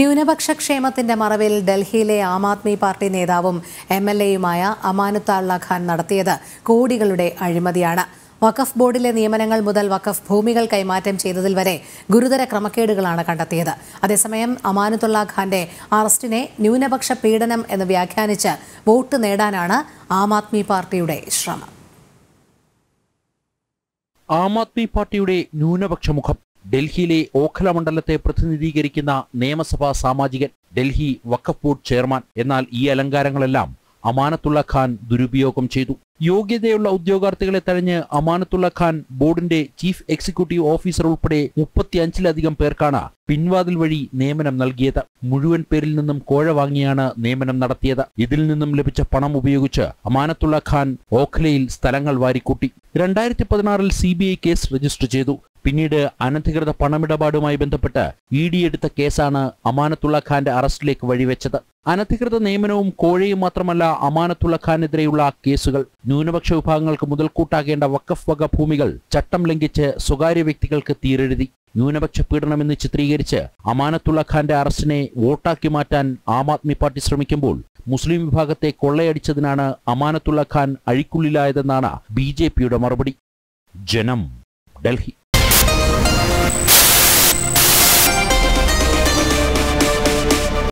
ന്യൂനപക്ഷ ക്ഷേമത്തിന്റെ മറവിൽ ഡൽഹിയിലെ ആം ആദ്മി പാർട്ടി നേതാവും എം എൽ എയുമായ അമാനുത്താള്ള ഖാൻ നടത്തിയത് കോടികളുടെ അഴിമതിയാണ് വഖഫ് ബോർഡിലെ നിയമനങ്ങൾ മുതൽ വഖഫ് ഭൂമികൾ കൈമാറ്റം ചെയ്തതിൽ വരെ ഗുരുതര ക്രമക്കേടുകളാണ് കണ്ടെത്തിയത് അതേസമയം അമാനുത്തുള്ള ഖാന്റെ അറസ്റ്റിനെ ന്യൂനപക്ഷ പീഡനം എന്ന് വ്യാഖ്യാനിച്ച് വോട്ട് നേടാനാണ് ആം ആദ്മി പാർട്ടിയുടെ ശ്രമം ആം ആദ്മി പാർട്ടിയുടെ ന്യൂനപക്ഷ മുഖം ഡൽഹിയിലെ ഓഖല മണ്ഡലത്തെ പ്രതിനിധീകരിക്കുന്ന നിയമസഭാ സാമാജികൻ ഡൽഹി വഖഫ് ബോർഡ് ചെയർമാൻ എന്നാൽ ഈ അലങ്കാരങ്ങളെല്ലാം അമാനത്തുള്ള ഖാൻ ദുരുപയോഗം ചെയ്തു യോഗ്യതയുള്ള ഉദ്യോഗാർത്ഥികളെ തഴഞ്ഞ് അമാനത്തുള്ള ഖാൻ ബോർഡിന്റെ ചീഫ് എക്സിക്യൂട്ടീവ് ഓഫീസർ ഉൾപ്പെടെ മുപ്പത്തിയഞ്ചിലധികം പേർക്കാണ് പിൻവാതിൽ വഴി നിയമനം നൽകിയത് മുഴുവൻ പേരിൽ നിന്നും കോഴ വാങ്ങിയാണ് നിയമനം നടത്തിയത് ഇതിൽ നിന്നും ലഭിച്ച പണം ഉപയോഗിച്ച് അമാനത്തുള്ള ഖാൻ ഓഖലയിൽ സ്ഥലങ്ങൾ വാരിക്കൂട്ടി രണ്ടായിരത്തി പതിനാറിൽ സി കേസ് രജിസ്റ്റർ ചെയ്തു പിന്നീട് അനധികൃത പണമിടപാടുമായി ബന്ധപ്പെട്ട് ഇ ഡി എടുത്ത കേസാണ് അമാനത്തുള്ള ഖാന്റെ അറസ്റ്റിലേക്ക് വഴിവെച്ചത് അനധികൃത നിയമനവും കോഴയും മാത്രമല്ല അമാനത്തുള്ള ഖാനെതിരെയുള്ള കേസുകൾ ന്യൂനപക്ഷ വിഭാഗങ്ങൾക്ക് മുതൽക്കൂട്ടാകേണ്ട വക്കഫ് വക ഭൂമികൾ ചട്ടം ലംഘിച്ച് സ്വകാര്യ വ്യക്തികൾക്ക് തീരെഴുതി ന്യൂനപക്ഷ പീഡനമെന്ന് ചിത്രീകരിച്ച് അമാനത്തുള്ള ഖാന്റെ അറസ്റ്റിനെ വോട്ടാക്കി മാറ്റാൻ ആം ആദ്മി പാർട്ടി ശ്രമിക്കുമ്പോൾ മുസ്ലിം വിഭാഗത്തെ കൊള്ളയടിച്ചതിനാണ് അമാനത്തുള്ള ഖാൻ അഴിക്കുള്ളിലായതെന്നാണ് ബി മറുപടി ജനം ഡൽഹി